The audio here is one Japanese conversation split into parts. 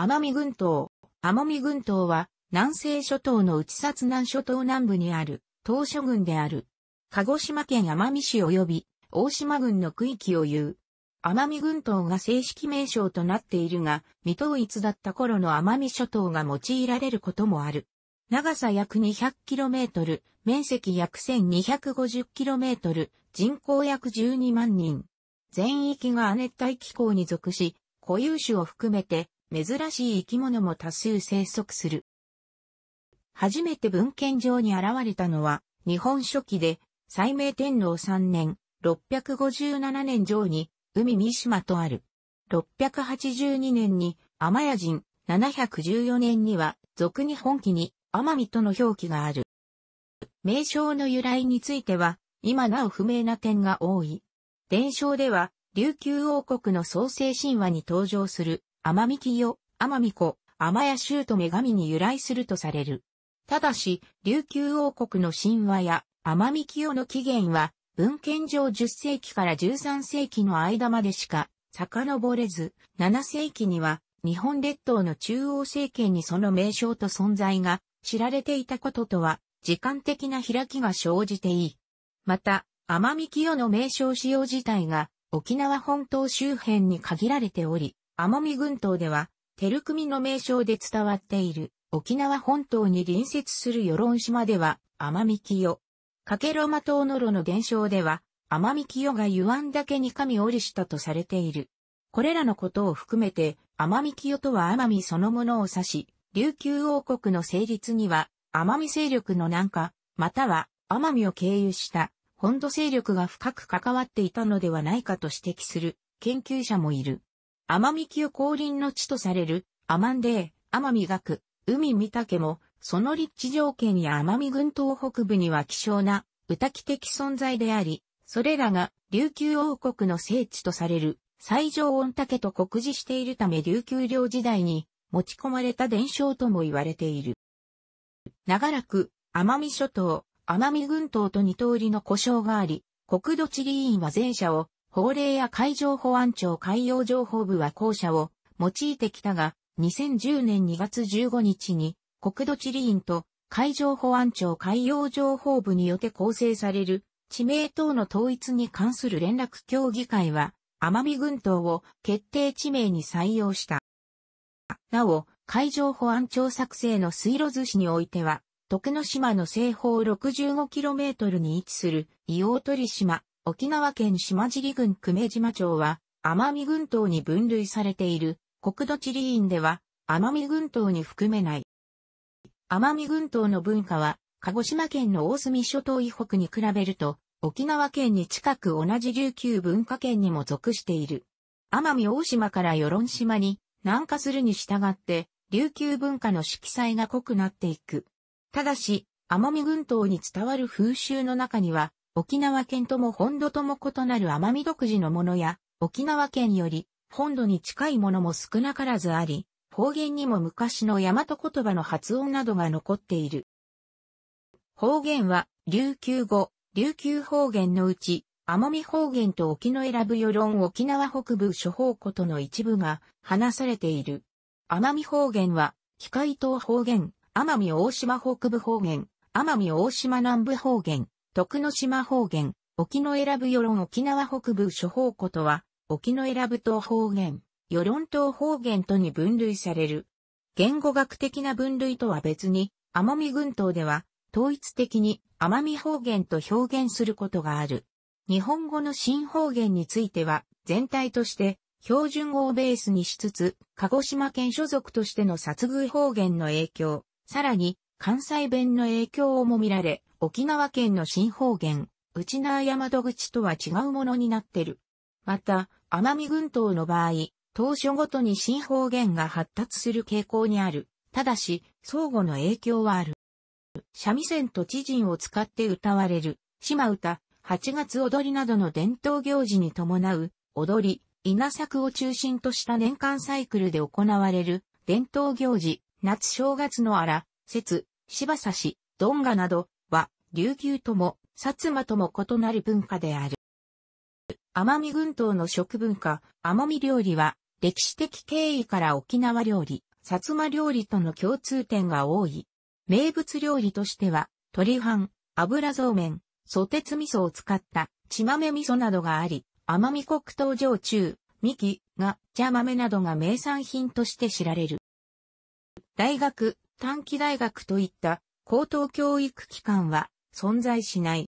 奄美群島。奄美群島は、南西諸島の内薩南諸島南部にある、島諸郡である。鹿児島県奄美市及び、大島郡の区域を言う。奄美群島が正式名称となっているが、未統一だった頃の奄美諸島が用いられることもある。長さ約 200km、面積約 1250km、人口約12万人。全域が亜熱帯気候に属し、固有種を含めて珍しい生き物も多数生息する。初めて文献上に現れたのは、日本初期で、西明天皇3年、657年上に、海三島とある。682年に、天谷人、714年には、俗日本記に、天美との表記がある。名称の由来については、今なお不明な点が多い。伝承では、琉球王国の創世神話に登場する天美清、天美子、天谷州と女神に由来するとされる。ただし、琉球王国の神話や天美清の起源は、文献上10世紀から13世紀の間までしか遡れず、7世紀には日本列島の中央政権にその名称と存在が知られていたこととは、時間的な開きが生じていい。また、天美清の名称使用自体が沖縄本島周辺に限られており、奄美群島では、テルクミの名称で伝わっている、沖縄本島に隣接する与論島では、奄美清。かけろま島の炉の現象では、奄美清が湯だけに神降りしたとされている。これらのことを含めて、奄美清とは奄美そのものを指し、琉球王国の成立には、奄美勢力の南下、または奄美を経由した本土勢力が深く関わっていたのではないかと指摘する研究者もいる。奄美級降臨の地とされる、アマンデー、奄美学、海見岳も、その立地条件や奄美群島北部には希少な、歌木的存在であり、それらが琉球王国の聖地とされる最上御岳と酷似しているため琉球領時代に持ち込まれた伝承とも言われている。長らく奄美諸島、奄美群島と二通りの故障があり、国土地理院は前者を法令や海上保安庁海洋情報部は校舎を用いてきたが、2010年2月15日に国土地理院と海上保安庁海洋情報部によって構成される地名等の統一に関する連絡協議会は、奄美群島を決定地名に採用した。なお、海上保安庁作成の水路寿司においては、徳之島の西方 65km に位置する硫黄鳥島、沖縄県島尻郡久米島町は、奄美群島に分類されている、国土地理院では、奄美群島に含めない。奄美群島の文化は、鹿児島県の大隅諸島以北に比べると、沖縄県に近く同じ琉球文化圏にも属している。奄美大島から与論島に南下するに従って、琉球文化の色彩が濃くなっていく。ただし、奄美群島に伝わる風習の中には、沖縄県とも本土とも異なる奄美独自のものや、沖縄県より本土に近いものも少なからずあり、方言にも昔の大和言葉の発音などが残っている。方言は、琉球語、琉球方言のうち、奄美方言と沖の選ぶ世論沖縄北部諸方ことの一部が話されている。奄美方言は、機械島方言、奄美大島北部方言、奄美大島南部方言、徳之島方言、沖の選ぶ世論沖縄北部諸方庫とは、沖の選ぶ島方言、世論島方言とに分類される。言語学的な分類とは別に、奄美群島では、統一的に奄美方言と表現することがある。日本語の新方言については、全体として、標準語をベースにしつつ、鹿児島県所属としての殺遇方言の影響、さらに関西弁の影響をも見られ、沖縄県の新方言、内縄山戸口とは違うものになってる。また、奄美群島の場合、当初ごとに新方言が発達する傾向にある。ただし、相互の影響はある。三味線と知人を使って歌われる、島唄、8月踊りなどの伝統行事に伴う、踊り、稲作を中心とした年間サイクルで行われる、伝統行事、夏正月の荒、節、し刺し、どんがなど、琉球とも、薩摩とも異なる文化である。奄美群島の食文化、奄美料理は、歴史的経緯から沖縄料理、薩摩料理との共通点が多い。名物料理としては、鶏飯、油そうめん、ソテツ味噌を使った、血豆味噌などがあり、奄美黒糖焼酎、ミキが、茶豆などが名産品として知られる。大学、短期大学といった高等教育機関は、存在しない。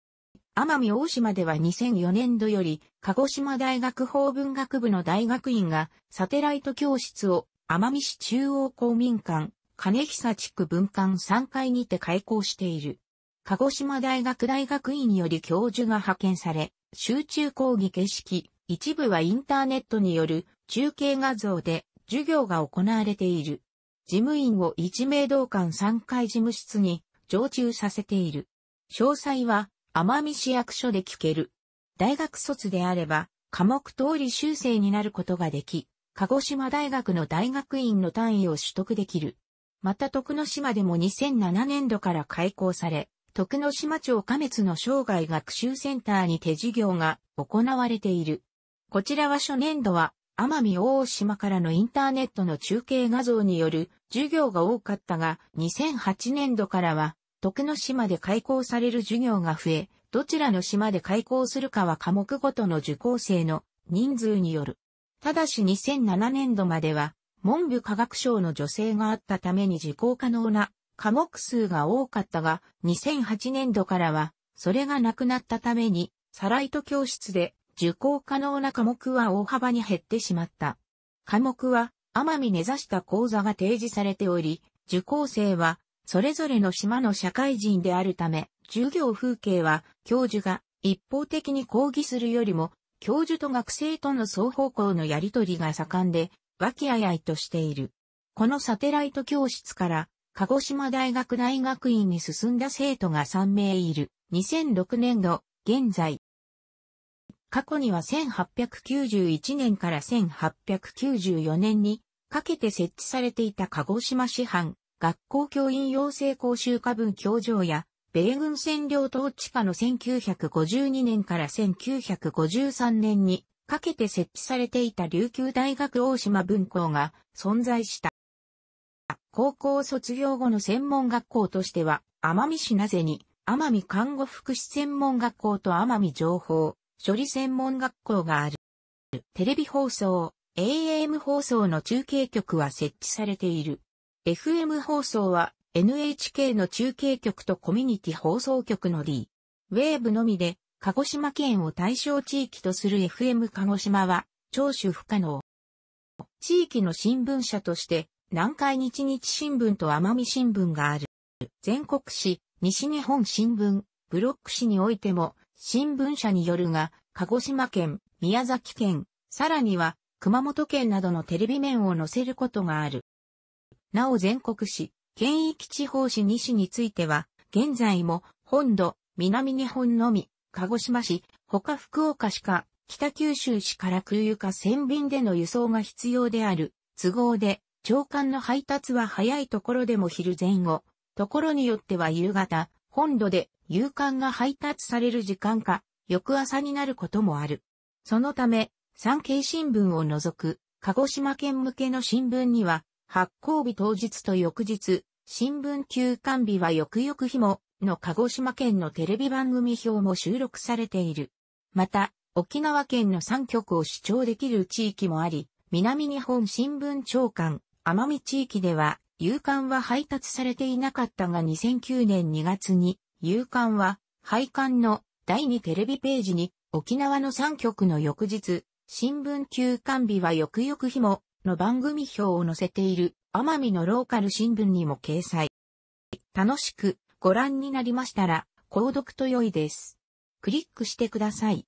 奄美大島では2004年度より、鹿児島大学法文学部の大学院が、サテライト教室を、奄美市中央公民館、金久地区文館3階にて開校している。鹿児島大学大学院より教授が派遣され、集中講義形式、一部はインターネットによる中継画像で授業が行われている。事務員を一名同館3階事務室に常駐させている。詳細は、奄美市役所で聞ける。大学卒であれば、科目通り修正になることができ、鹿児島大学の大学院の単位を取得できる。また徳之島でも2007年度から開校され、徳之島町加滅の生涯学習センターにて授業が行われている。こちらは初年度は、奄美大島からのインターネットの中継画像による授業が多かったが、2008年度からは、徳の島で開校される授業が増え、どちらの島で開校するかは科目ごとの受講生の人数による。ただし2007年度までは、文部科学省の助成があったために受講可能な科目数が多かったが、2008年度からは、それがなくなったために、サライト教室で受講可能な科目は大幅に減ってしまった。科目は、奄美根ざした講座が提示されており、受講生はそれぞれの島の社会人であるため、授業風景は教授が一方的に講義するよりも、教授と学生との双方向のやりとりが盛んで、和気あいあいとしている。このサテライト教室から、鹿児島大学大学院に進んだ生徒が3名いる。2006年度、現在。過去には1891年から1894年にかけて設置されていた鹿児島市販学校教員養成講習科分教場や、米軍占領統治下の1952年から1953年にかけて設置されていた琉球大学大島分校が存在した。高校卒業後の専門学校としては、奄美市なぜに、奄美看護福祉専門学校と奄美情報処理専門学校がある。テレビ放送、AM 放送の中継局は設置されている。FM 放送は NHK の中継局とコミュニティ放送局の D、ウェーブのみで、鹿児島県を対象地域とする FM 鹿児島は、聴取不可能。地域の新聞社として、南海日日新聞と奄美新聞がある。全国紙、西日本新聞、ブロック紙においても、新聞社によるが、鹿児島県、宮崎県、さらには、熊本県などのテレビ面を載せることがある。なお全国市、県域地方市2市については、現在も本土、南日本のみ、鹿児島市、他福岡市か、北九州市から空輸か船便での輸送が必要である、都合で、長官の配達は早いところでも昼前後、ところによっては夕方、本土で夕刊が配達される時間か、翌朝になることもある。そのため、産経新聞を除く、鹿児島県向けの新聞には、発行日当日と翌日、新聞休刊日は翌々日も、の鹿児島県のテレビ番組表も収録されている。また、沖縄県の3局を主張できる地域もあり、南日本新聞長官、奄美地域では、夕刊は配達されていなかったが2009年2月に、夕刊は、配刊の第2テレビページに、沖縄の3局の翌日、新聞休刊日は翌々日も、の番組表を載せている奄美のローカル新聞にも掲載。楽しくご覧になりましたら、購読と良いです。クリックしてください。